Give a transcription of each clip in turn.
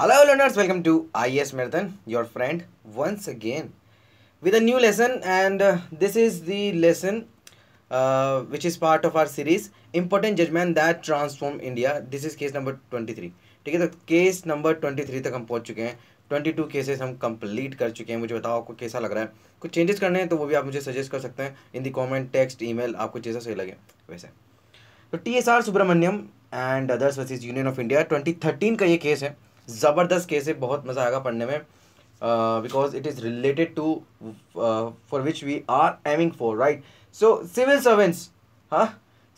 Hello learners, welcome to IES Marathon, your friend once again with a new lesson and uh, this is the lesson uh, which is part of our series Important Judgment That Transform India. This is case number 23. ठीक है तो case number 23 तक हम पहुंच चुके हैं 22 cases हम complete कर चुके हैं मुझे बताओ आपको कैसा लग रहा है कुछ चेंजेस करने हैं तो वो भी आप मुझे सजेस्ट कर सकते हैं in the comment text email आपको जैसा सही लगे वैसे तो T S R Subramanian and others versus union of India 2013 का ये केस है ज़बरदस्त केस है बहुत मज़ा आएगा पढ़ने में because it is related to for which we are aiming for right so civil servants हाँ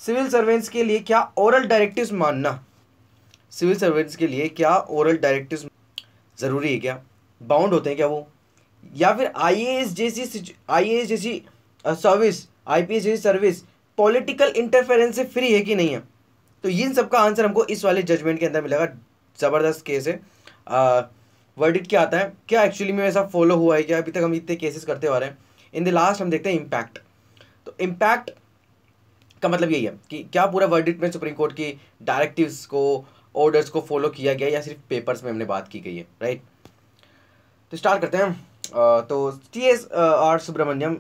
सिविल सर्वेंट्स के लिए क्या ओरल डायरेक्टिव्स मानना सिविल सर्वेंट्स के लिए क्या ओरल डायरेक्टिव्स ज़रूरी है क्या बाउंड होते हैं क्या वो या फिर आई जैसी आई जैसी सर्विस uh, आई जैसी सर्विस पॉलिटिकल इंटरफेरेंस से फ्री है कि नहीं है तो इन सब का आंसर हमको इस वाले जजमेंट के अंदर मिलेगा ज़बरदस्त केस है वर्डिक्ट क्या आता है क्या एक्चुअली में ऐसा फॉलो हुआ है क्या अभी तक हम इतने केसेस करते आ रहे हैं इन द लास्ट हम देखते हैं इम्पैक्ट तो इम्पैक्ट का मतलब यही है कि क्या पूरा वर्डिक्ट में सुप्रीम कोर्ट की डायरेक्टिव्स को ऑर्डर्स को फॉलो किया गया या सिर्फ पेपर्स में हमने बात की गई है राइट तो स्टार्ट करते हैं तो T S R Subramanian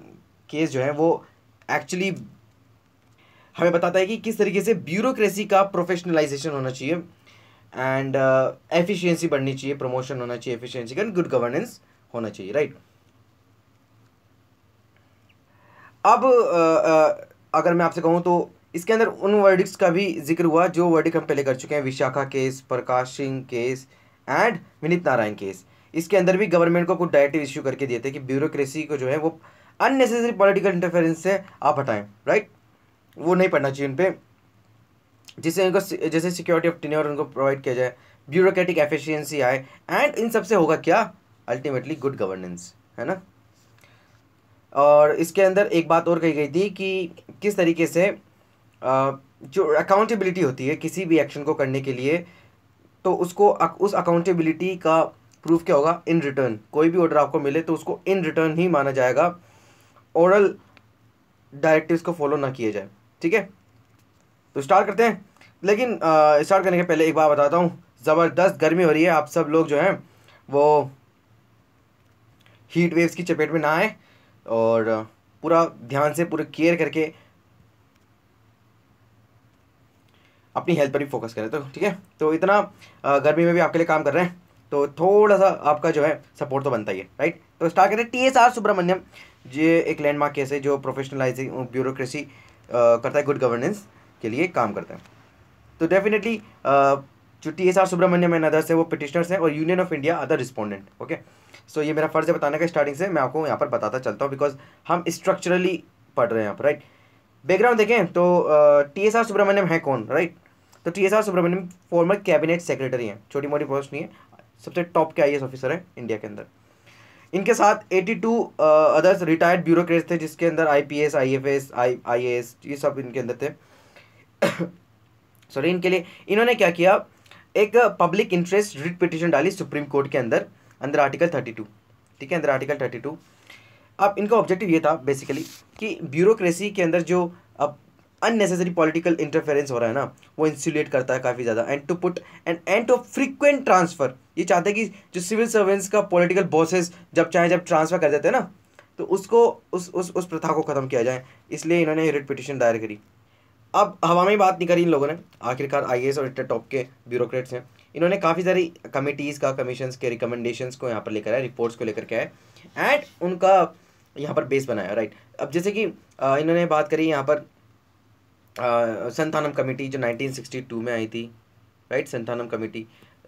case जो है वो एक्चुअली हमें बताता है कि किस तरीके से ब्यूरोक्रेसी का प्रोफेशनलाइजेशन होना चाहिए एंड एफिशिएंसी बढ़नी चाहिए प्रमोशन होना चाहिए एफिशिएंसी का गुड गवर्नेंस होना चाहिए राइट right? अब uh, uh, अगर मैं आपसे कहूँ तो इसके अंदर उन वर्डिक्स का भी जिक्र हुआ जो वर्डिक हम पहले कर चुके हैं Vishakha case Prakash Singh case and Vineet Narayan case इसके अंदर भी गवर्नमेंट को कुछ डायरेक्टिव इश्यू करके दिए थे कि ब्यूरोक्रेसी को जो है वो अननेसेसरी पॉलिटिकल इंटरफेरेंस से आप हटाएं राइट वो नहीं पढ़ना चाहिए उन पर जिससे इनको जैसे सिक्योरिटी ऑफ टेन्योर उनको प्रोवाइड किया जाए ब्यूरोक्रेटिक एफिशिएंसी आए एंड इन सबसे होगा क्या अल्टीमेटली गुड गवर्नेंस है ना और इसके अंदर एक बात और कही गई थी कि किस तरीके से जो अकाउंटेबिलिटी होती है किसी भी एक्शन को करने के लिए तो उसको उस अकाउंटेबिलिटी का प्रूफ क्या होगा इन रिटर्न कोई भी ऑर्डर आपको मिले तो उसको इन रिटर्न ही माना जाएगा ओरल डायरेक्टिव्स को फॉलो ना किए जाए ठीक है तो स्टार्ट करते हैं लेकिन स्टार्ट करने के पहले एक बार बताता हूँ ज़बरदस्त गर्मी हो रही है आप सब लोग जो हैं वो हीट वेव्स की चपेट में ना आए और पूरा ध्यान से पूरा केयर करके अपनी हेल्थ पर भी फोकस करें तो ठीक है तो इतना गर्मी में भी आपके लिए काम कर रहे हैं तो थोड़ा सा आपका जो है सपोर्ट तो बनता ही है राइट तो स्टार्ट करें टी एस आर सुब्रमण्यम ये एक लैंडमार्क केस है जो प्रोफेशनलाइजिंग ब्यूरोक्रेसी करता है गुड गवर्नेंस के लिए काम करता है तो डेफिनेटली uh, जो T S R Subramanian and others है वो पिटिशनर्स हैं और union of India other respondent okay so ये मेरा फर्ज है बताने का स्टार्टिंग से मैं आपको यहाँ पर बताता चलता हूँ बिकॉज हम स्ट्रक्चरली पढ़ रहे हैं यहाँ पर राइट बैकग्राउंड देखें तो टी एस आर सुब्रमण्यम है कौन राइट तो T S R Subramanian former cabinet secretary हैं छोटी मोटी पोस्ट नहीं है सबसे टॉप के आई ऑफिसर हैं इंडिया के अंदर इनके साथ 82 अदर्स रिटायर्ड ब्यूरोक्रेट्स थे जिसके अंदर आईपीएस आईएफएस आई आईएएस ये सब इनके अंदर थे सॉरी इनके लिए इन्होंने क्या किया एक पब्लिक इंटरेस्ट रिट पिटिशन डाली सुप्रीम कोर्ट के अंदर अंदर आर्टिकल थर्टी टू ठीक है अंदर आर्टिकल थर्टी टू अब इनका ऑब्जेक्टिव ये था बेसिकली कि ब्यूरोक्रेसी के अंदर जो अब अननेसेसरी पॉलिटिकल इंटरफेरेंस हो रहा है ना वो इंसुलेट करता है काफ़ी ज़्यादा and to put an end to frequent transfer ये चाहते हैं कि जो सिविल सर्वेंट्स का पॉलिटिकल बॉसेस जब चाहे जब ट्रांसफ़र कर देते हैं ना तो उसको उस उस उस प्रथा को ख़त्म किया जाए इसलिए इन्होंने रिट पिटिशन दायर करी अब हवा में बात नहीं करी इन लोगों ने आखिरकार आई और इतने टॉप के ब्यूरोक्रेट्स हैं इन्होंने काफ़ी सारी कमिटीज़ का कमीशन के रिकमेंडेशंस को यहाँ पर लेकर आए रिपोर्ट्स को लेकर के आए एंड उनका यहाँ पर बेस बनाया राइट अब जैसे कि इन्होंने बात करी यहाँ पर संथानम कमेटी जो 1962 में आई थी राइट संथानम कमेटी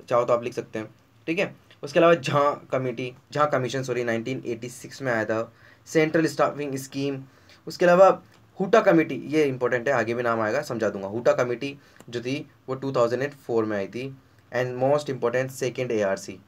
चाहो तो आप लिख सकते हैं ठीक है उसके अलावा Jha committee Jha commission sorry 1986 में आया था सेंट्रल स्टाफिंग स्कीम उसके अलावा हुटा कमेटी ये इंपॉर्टेंट है आगे भी नाम आएगा समझा दूंगा हुटा कमेटी जो थी वो 2004 में आई थी and most important second A R C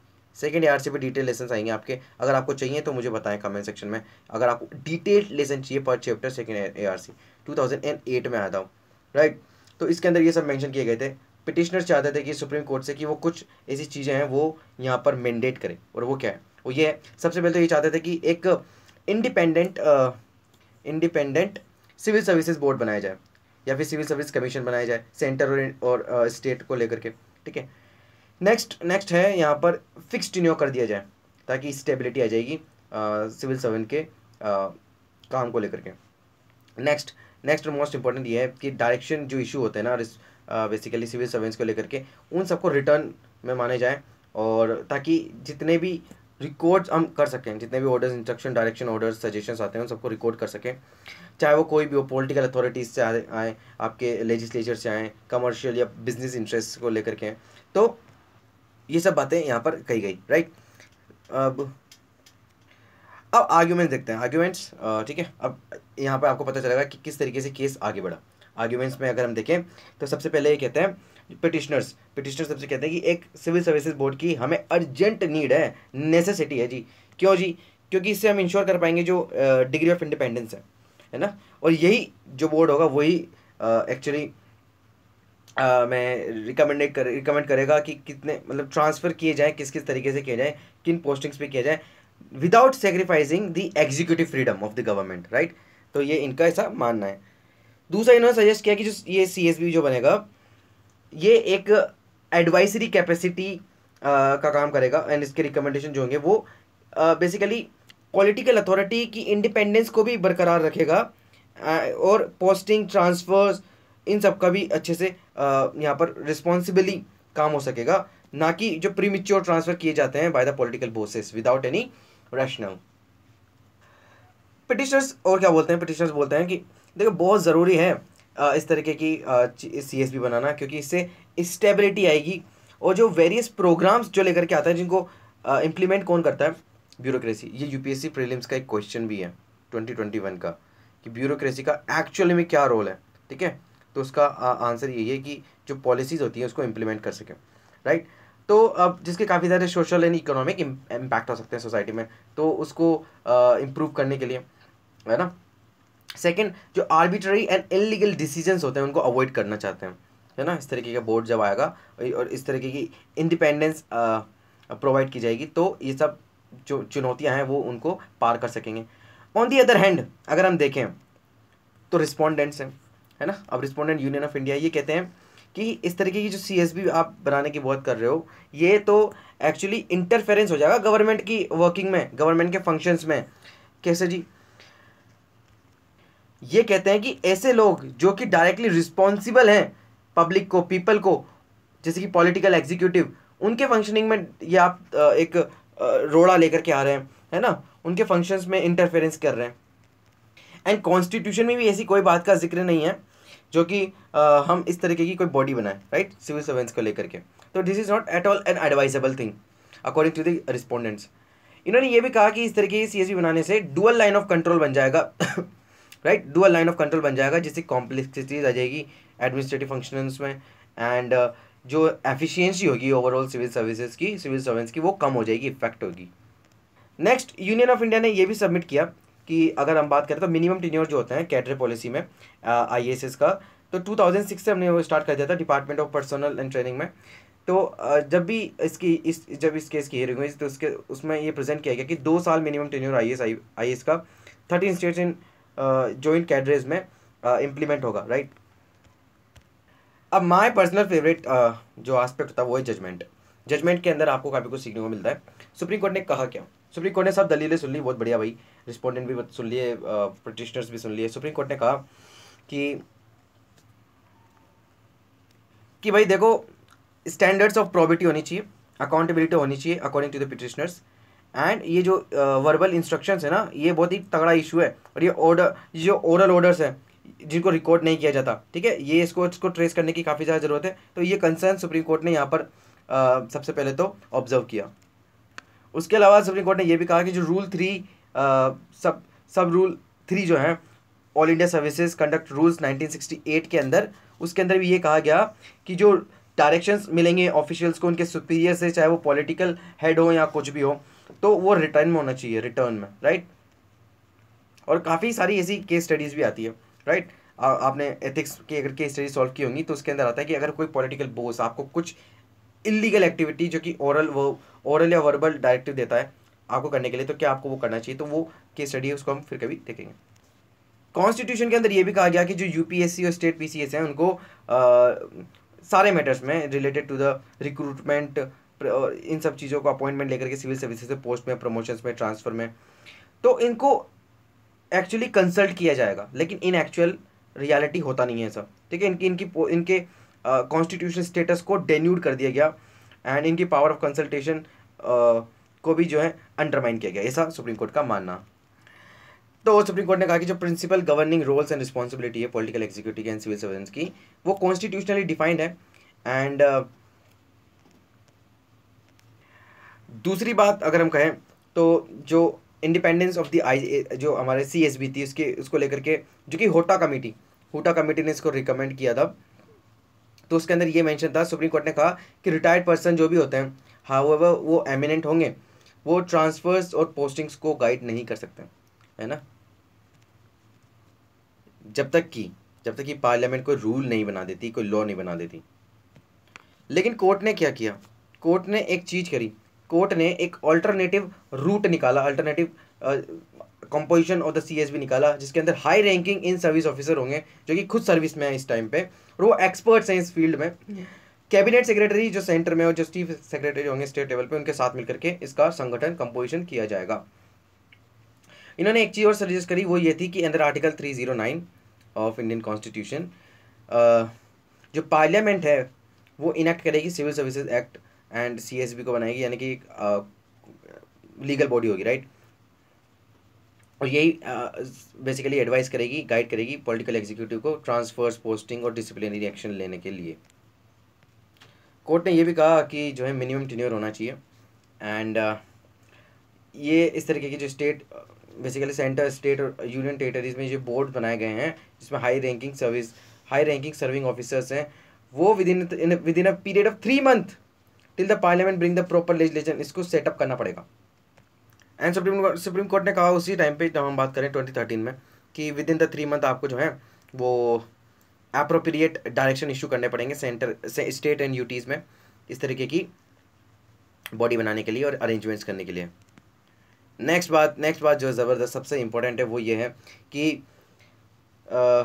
second A R C पर डिटेल लेसन आएंगे आपके अगर आपको चाहिए तो मुझे बताएं कमेंट सेक्शन में अगर आपको डिटेल लेसन चाहिए पर chapter second A R C two thousand and eight में आया था राइट तो इसके अंदर ये सब मैंशन किए गए थे पिटिशनर चाहते थे कि सुप्रीम कोर्ट से कि वो कुछ ऐसी चीज़ें हैं वो यहाँ पर मैंडेट करें और वो क्या है वो ये सबसे पहले तो ये चाहते थे कि एक independent independent civil services board बनाया जाए या फिर सिविल सर्विस कमीशन बनाया जाए सेंटर और स्टेट को लेकर के ठीक है नेक्स्ट नेक्स्ट है यहाँ पर फिक्स टिन्यू कर दिया जाए ताकि स्टेबिलिटी आ जाएगी सिविल सर्वेंट के आ, काम को लेकर के नेक्स्ट नेक्स्ट और मोस्ट इंपॉर्टेंट ये है कि डायरेक्शन जो इशू होते हैं ना बेसिकली सिविल सर्वेंस को लेकर के उन सबको रिटर्न में माने जाए और ताकि जितने भी रिकॉर्ड्स हम कर सकें जितने भी orders instruction direction orders suggestions आते हैं उन सबको रिकॉर्ड कर सकें चाहे वो कोई भी हो पॉलिटिकल अथॉरिटीज़ से आए आए आपके लेजिस्लेचर से आए कमर्शियल या बिजनेस इंटरेस्ट को लेकर के तो ये सब बातें यहाँ पर कही गई राइट अब अब आर्ग्यूमेंट देखते हैं आर्ग्यूमेंट्स ठीक है अब यहाँ पर आपको पता चलेगा कि किस तरीके से केस आगे बढ़ा आर्ग्यूमेंट्स में अगर हम देखें तो सबसे पहले ये कहते हैं पिटिशनर्स पिटिशनर्स सबसे कहते हैं कि एक सिविल सर्विसेज बोर्ड की हमें अर्जेंट नीड है नेसेसिटी है जी क्यों जी क्योंकि इससे हम इंश्योर कर पाएंगे जो डिग्री ऑफ इंडिपेंडेंस है है ना और यही जो बोर्ड होगा वही एक्चुअली मैं रिकमेंडेड कर रिकमेंड करेगा कि कितने मतलब ट्रांसफ़र किए जाएँ किस किस तरीके से किए जाएँ किन पोस्टिंग्स पे किया जाए without sacrificing the executive freedom of the government right तो ये इनका ऐसा मानना है दूसरा इन्होंने सजेस्ट किया कि जो ये सी जो बनेगा ये एक एडवाइसरी कैपेसिटी का काम करेगा एंड इसके रिकमेंडेशन जो होंगे वो बेसिकली पॉलिटिकल अथॉरिटी की इंडिपेंडेंस को भी बरकरार रखेगा और पोस्टिंग ट्रांसफर्स इन सब का भी अच्छे से यहाँ पर रिस्पॉन्सिबली काम हो सकेगा ना कि जो प्रीमिच्योर ट्रांसफर किए जाते हैं by the political bosses without any rational petitioners और क्या बोलते हैं पिटिशनर्स बोलते हैं कि देखो बहुत ज़रूरी है इस तरीके की सी एस बनाना क्योंकि इससे स्टेबिलिटी आएगी और जो वेरियस प्रोग्राम्स जो लेकर के आता है जिनको इम्प्लीमेंट कौन करता है ब्यूरोक्रेसी ये यूपीएससी प्रीलिम्स का एक क्वेश्चन भी है 2021 का कि ब्यूरोक्रेसी का एक्चुअली में क्या रोल है ठीक है तो उसका आंसर यही है कि जो पॉलिसीज़ होती हैं उसको इम्प्लीमेंट कर सके राइट तो अब जिसके काफ़ी सारे सोशल एंड इकोनॉमिक इम्पैक्ट हो सकते हैं सोसाइटी में तो उसको इम्प्रूव करने के लिए है ना सेकेंड जो आर्बिट्री एंड इलीगल डिसीजन होते हैं उनको अवॉइड करना चाहते हैं है ना इस तरीके का बोर्ड जब आएगा और इस तरीके की इंडिपेंडेंस प्रोवाइड की जाएगी तो ये सब जो चुनौतियाँ हैं वो उनको पार कर सकेंगे ऑन दी अदर हैंड अगर हम देखें तो रिस्पोंडेंट्स हैं है ना अब रिस्पोंडेंट यूनियन ऑफ इंडिया ये कहते हैं कि इस तरीके की जो सी आप बनाने की बहुत कर रहे हो ये तो एक्चुअली इंटरफेरेंस हो जाएगा गवर्नमेंट की वर्किंग में गवर्नमेंट के फंक्शंस में कैसे जी ये कहते हैं कि ऐसे लोग जो कि डायरेक्टली रिस्पॉन्सिबल हैं पब्लिक को पीपल को जैसे कि पॉलिटिकल एग्जीक्यूटिव उनके फंक्शनिंग में ये आप एक रोड़ा लेकर के आ रहे हैं है ना उनके फंक्शंस में इंटरफेरेंस कर रहे हैं एंड कॉन्स्टिट्यूशन में भी ऐसी कोई बात का जिक्र नहीं है जो कि हम इस तरीके की कोई बॉडी बनाए राइट सिविल सर्वेंट्स को लेकर के तो this is not at all an advisable thing according to the respondents इन्होंने ये भी कहा कि इस तरीके की सी बनाने से डुअल लाइन ऑफ कंट्रोल बन जाएगा right dual line of control बन जाएगा जिससे कॉम्प्लेक्सिटीज आ जाएगी एडमिनिस्ट्रेटिव फंक्शंस में एंड uh, जो एफिशिएंसी होगी ओवरऑल सिविल सर्विसेज की सिविल सर्वेंस की वो कम हो जाएगी इफेक्ट होगी नेक्स्ट यूनियन ऑफ इंडिया ने ये भी सबमिट किया कि अगर हम बात करें तो मिनिमम टीनियर जो होते हैं कैडरे पॉलिसी में आई uh, का तो 2006 से हमने वो स्टार्ट कर दिया था department of personnel and training में तो uh, जब भी इसकी इस जब इस केस की हियरिंग हुई तो उसके उसमें ये प्रेजेंट किया गया कि दो साल minimum tenure I S I S का thirteen states in joint cadres में इम्प्लीमेंट uh, होगा राइट अब माय पर्सनल फेवरेट जो होता था वो है जजमेंट जजमेंट के अंदर आपको काफ़ी कुछ सीखने को मिलता है सुप्रीम कोर्ट ने कहा क्या सुप्रीम कोर्ट ने सब दलीलें सुन ली बहुत बढ़िया भाई रिस्पोंडेंट भी सुन लिए प्रटिशनर्स uh, भी सुन लिए सुप्रीम कोर्ट ने कहा कि कि भाई देखो स्टैंडर्ड्स ऑफ प्रॉबिटी होनी चाहिए अकाउंटेबिलिटी होनी चाहिए according to the petitioners and ये जो वर्बल इंस्ट्रक्शंस है ना ये बहुत ही तगड़ा इशू है और ये ऑर्डर जो ओरल ऑर्डर्स हैं जिनको रिकॉर्ड नहीं किया जाता ठीक है ये इसको इसको ट्रेस करने की काफ़ी ज़्यादा ज़रूरत है तो ये कंसर्न सुप्रीम कोर्ट ने यहाँ पर uh, सबसे पहले तो ऑब्जर्व किया उसके अलावा सुप्रीम कोर्ट ने यह भी कहा कि जो रूल थ्री uh, सब सब रूल थ्री जो है All India services conduct rules 1968 के अंदर उसके अंदर भी ये कहा गया कि जो डायरेक्शंस मिलेंगे ऑफिशियल्स को उनके सुपीरियर से चाहे वो पॉलिटिकल हेड हो या कुछ भी हो तो वो रिटर्न में होना चाहिए रिटर्न में राइट और काफ़ी सारी ऐसी केस स्टडीज़ भी आती है राइट आ, आपने एथिक्स की अगर केस स्टडी सॉल्व की होंगी तो उसके अंदर आता है कि अगर कोई पॉलिटिकल बोस आपको कुछ इलीगल एक्टिविटी जो कि ओरल वो ओरल या वर्बल डायरेक्टिव देता है आपको करने के लिए तो क्या आपको वो करना चाहिए तो वो केस स्टडी है उसको हम फिर कभी देखेंगे कॉन्स्टिट्यूशन के अंदर ये भी कहा गया कि जो यूपीएससी और स्टेट पीसीएस हैं उनको आ, सारे मैटर्स में रिलेटेड टू द रिक्रूटमेंट इन सब चीज़ों को अपॉइंटमेंट लेकर के सिविल सर्विसेज से पोस्ट में प्रमोशंस में ट्रांसफ़र में तो इनको एक्चुअली कंसल्ट किया जाएगा लेकिन इन एक्चुअल रियलिटी होता नहीं है सब ठीक है इनकी इनकी इनके कॉन्स्टिट्यूशन स्टेटस को डेन्यूड कर दिया गया एंड इनकी पावर ऑफ कंसल्टेशन को भी जो है अंडरमाइन किया गया ऐसा सुप्रीम कोर्ट का मानना तो सुप्रीम कोर्ट ने कहा कि जो principle governing roles and responsibility है political executive and civil servants की वो कॉन्स्टिट्यूशनली डिफाइंड है एंड uh, दूसरी बात अगर हम कहें तो जो इंडिपेंडेंस ऑफ द आई जो हमारे सी एस बी थी उसके उसको लेकर के जो कि होटा कमेटी होटा कमेटी ने इसको रिकमेंड किया था तो उसके अंदर ये मेंशन था सुप्रीम कोर्ट ने कहा कि रिटायर्ड पर्सन जो भी होते हैं हाउ वो एमिनेंट होंगे वो ट्रांसफर्स और पोस्टिंग्स को गाइड नहीं कर सकते है ना जब तक कि जब तक कि पार्लियामेंट कोई रूल नहीं बना देती कोई लॉ नहीं बना देती लेकिन कोर्ट ने क्या किया कोर्ट ने एक चीज़ करी कोर्ट ने एक ऑल्टरनेटिव रूट निकाला alternative composition of the CSB निकाला जिसके अंदर high ranking in service officer होंगे जो कि खुद सर्विस में है इस टाइम पे और वो एक्सपर्ट्स हैं इस फील्ड में कैबिनेट सेक्रेटरी जो सेंटर में और जो चीफ सेक्रेटरी होंगे स्टेट लेवल पे उनके साथ मिलकर के इसका संगठन कंपोजिशन किया जाएगा इन्होंने एक चीज़ और सजेस्ट करी वो ये थी कि अंदर article three zero nine of Indian constitution जो पार्लियामेंट है वो इनेक्ट करेगी civil services act and C को बनाएगी यानी कि लीगल बॉडी होगी राइट और यही बेसिकली एडवाइस करेगी गाइड करेगी पॉलिटिकल एग्जीक्यूटिव को ट्रांसफर्स पोस्टिंग और डिसिप्लिनरी एक्शन लेने के लिए कोर्ट ने यह भी कहा कि जो है मिनिमम टिन्योर होना चाहिए एंड ये इस तरीके की जो स्टेट बेसिकली सेंटर स्टेट और यूनियन टेरेटरीज में जो बोर्ड बनाए गए हैं जिसमें high ranking service high ranking serving officers हैं वो within within a period of three month till the parliament bring the proper legislation इसको सेटअप करना पड़ेगा एंड सुप्रीम सुप्रीम कोर्ट ने कहा उसी टाइम पे जब हम बात करें ट्वेंटी थर्टीन में कि within the three month आपको जो है वो अप्रोप्रिएट डायरेक्शन इशू करने पड़ेंगे सेंटर से स्टेट एंड यूटीज़ में इस तरीके की बॉडी बनाने के लिए और अरेंजमेंट्स करने के लिए नेक्स्ट बात नेक्स्ट बात जो ज़बरदस्त सबसे इम्पोर्टेंट है वो ये है कि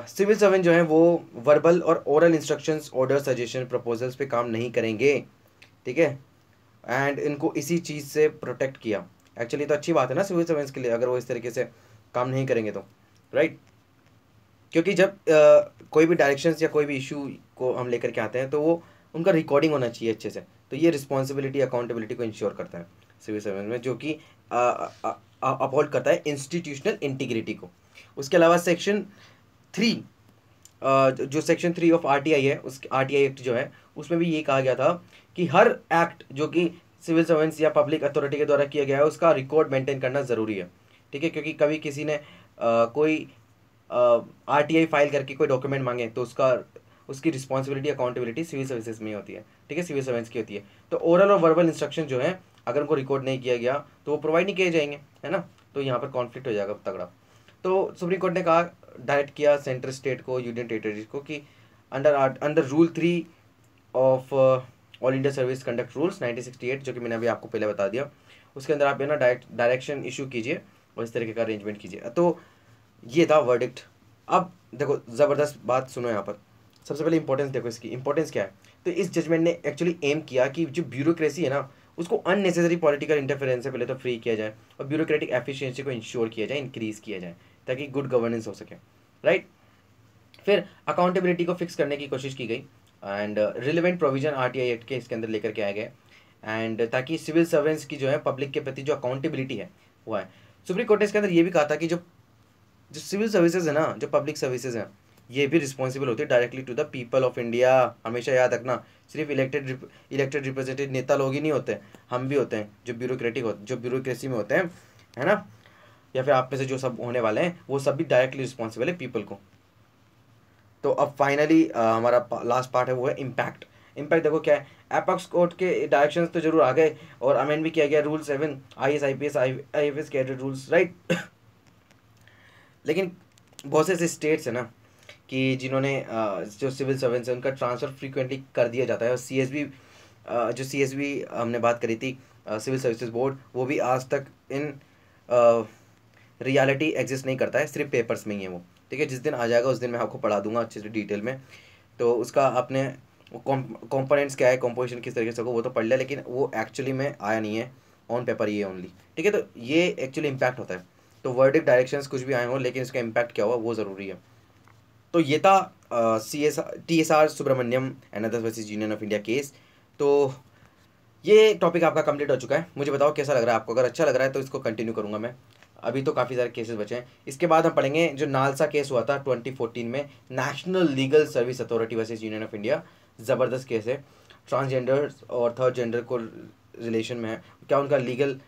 सिविल सर्वेंट जो है वो वर्बल और oral instructions order suggestion proposals पे काम नहीं करेंगे ठीक है एंड इनको इसी चीज़ से प्रोटेक्ट किया एक्चुअली तो अच्छी बात है ना सिविल सर्वेंस के लिए अगर वो इस तरीके से काम नहीं करेंगे तो राइट right? क्योंकि जब आ, कोई भी डायरेक्शन या कोई भी इशू को हम लेकर के आते हैं तो वो उनका रिकॉर्डिंग होना चाहिए अच्छे से तो ये रिस्पॉन्सिबिलिटी अकाउंटेबिलिटी को इंश्योर करता है सिविल सर्वेंस में जो कि अपहोल्ड करता है इंस्टीट्यूशनल इंटीग्रिटी को उसके अलावा सेक्शन थ्री जो सेक्शन थ्री ऑफ आर है उस आर एक्ट जो है उसमें भी ये कहा गया था कि हर एक्ट जो कि सिविल सर्वेंस या पब्लिक अथॉरिटी के द्वारा किया गया है उसका रिकॉर्ड मेंटेन करना ज़रूरी है ठीक है क्योंकि कभी किसी ने आ, कोई आर टी आई फाइल करके कोई डॉक्यूमेंट मांगे तो उसका उसकी रिस्पॉन्सिबिलिटी अकाउंटेबिलिटी सिविल सर्विसेज में होती है ठीक है सिविल सर्वेंस की होती है तो ओरल और वर्बल इंस्ट्रक्शन जो है अगर उनको रिकॉर्ड नहीं किया गया तो वो प्रोवाइड नहीं किए जाएंगे है ना तो यहाँ पर कॉन्फ्लिक्ट हो जाएगा तगड़ा तो सुप्रीम कोर्ट ने कहा डायरेक्ट किया सेंट्रल स्टेट को यूनियन टेरेटरीज को कि under under rule three of All India service conduct rules 1968 जो कि मैंने अभी आपको पहले बता दिया उसके अंदर आप है ना डायरेक्ट डायरेक्शन इशू कीजिए और इस तरीके का अरेंजमेंट कीजिए तो ये था वर्डिक्ट अब देखो ज़बरदस्त बात सुनो यहाँ पर सबसे पहले इंपॉर्टेंस देखो इसकी इंपॉर्टेंस क्या है तो इस जजमेंट ने एक्चुअली एम किया कि जो ब्यूरोक्रेसी है ना उसको अननेसेसरी पॉलिटिकल इंटरफेरेंस से पहले तो फ्री किया जाए और ब्यूरोक्रेटिक एफिशिएंसी को इंश्योर किया जाए इंक्रीज़ किया जाए ताकि गुड गवर्नेंस हो सके राइट फिर अकाउंटेबिलिटी को फिक्स करने की कोशिश की गई and relevant provision R T I act के इसके अंदर लेकर के आए गए एंड ताकि सिविल सर्वेंट्स की जो है पब्लिक के प्रति जो अकाउंटेबिलिटी है वो है सुप्रीम कोर्ट ने इसके अंदर ये भी कहा था कि जो जो सिविल सर्विसेज है ना जो पब्लिक सर्विसेज हैं ये भी रिस्पॉन्सिबल होती है directly to the people of India हमेशा याद रखना सिर्फ इलेक्टेड इलेक्टेड रिप्रेजेंटेटिव नेता लोग ही नहीं होते हम भी होते हैं जो ब्यूरोक्रेटिक होते जो ब्यूरोक्रेसी में होते हैं है ना या फिर आप में से जो सब होने वाले हैं वो सब भी डायरेक्टली रिस्पॉन्सिबल है पीपल को तो अब फाइनली हमारा लास्ट पार्ट है वो है इम्पैक्ट इम्पैक्ट देखो क्या है एपॉक्स कोर्ट के डायरेक्शन तो जरूर आ गए और अमेंड भी किया गया rule seven I S I P S I F S rules right लेकिन बहुत से ऐसे स्टेट्स हैं ना कि जिन्होंने जो सिविल सर्वेंस हैं उनका ट्रांसफ़र फ्रीक्वेंटली कर दिया जाता है और सी एस बी जो सी एस बी हमने बात करी थी सिविल सर्विसेज बोर्ड वो भी आज तक इन रियलिटी एग्जिस्ट नहीं करता है सिर्फ पेपर्स में ही है वो ठीक है जिस दिन आ जाएगा उस दिन मैं आपको पढ़ा दूंगा अच्छे से डिटेल में तो उसका आपने कॉम्पोनेंट्स क्या है कॉम्पोजिशन किस तरीके से होगा वो तो पढ़ लिया लेकिन वो एक्चुअली में आया नहीं है ऑन पेपर ये ओनली ठीक है तो ये एक्चुअली इम्पैक्ट होता है तो इफ डायरेक्शंस कुछ भी आए हों लेकिन इसका इम्पैक्ट क्या हुआ वो ज़रूरी है तो ये था C S T S R Subramanian and others versus union of India case तो ये टॉपिक आपका कंप्लीट हो चुका है मुझे बताओ कैसा लग रहा है आपको अगर अच्छा लग रहा है तो इसको कंटिन्यू करूँगा मैं अभी तो काफ़ी सारे केसेस बचे हैं इसके बाद हम पढ़ेंगे जो नालसा केस हुआ था 2014 में national legal service authority versus union of India ज़बरदस्त केस है ट्रांसजेंडर और थर्ड जेंडर को रिलेशन में है क्या उनका लीगल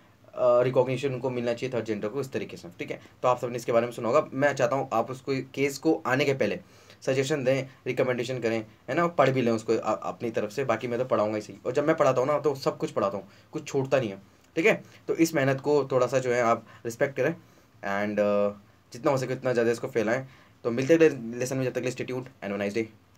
रिकॉग्निशन uh, उनको मिलना चाहिए थर्ड जेंडर को इस तरीके से ठीक है तो आप सबने इसके बारे में सुना होगा मैं चाहता हूँ आप उसको केस को आने के पहले सजेशन दें रिकमेंडेशन करें है ना पढ़ भी लें उसको अपनी तरफ से बाकी मैं तो पढ़ाऊँगा ही सही और जब मैं पढ़ाता हूँ ना तो सब कुछ पढ़ाता हूँ कुछ छूटता नहीं है ठीक है तो इस मेहनत को थोड़ा सा जो है आप रिस्पेक्ट करें एंड uh, जितना हो सके उतना ज़्यादा इसको फैलाएं तो मिलते हैं लेसन में जब तक इंस्टीट्यूट एंड आइज डे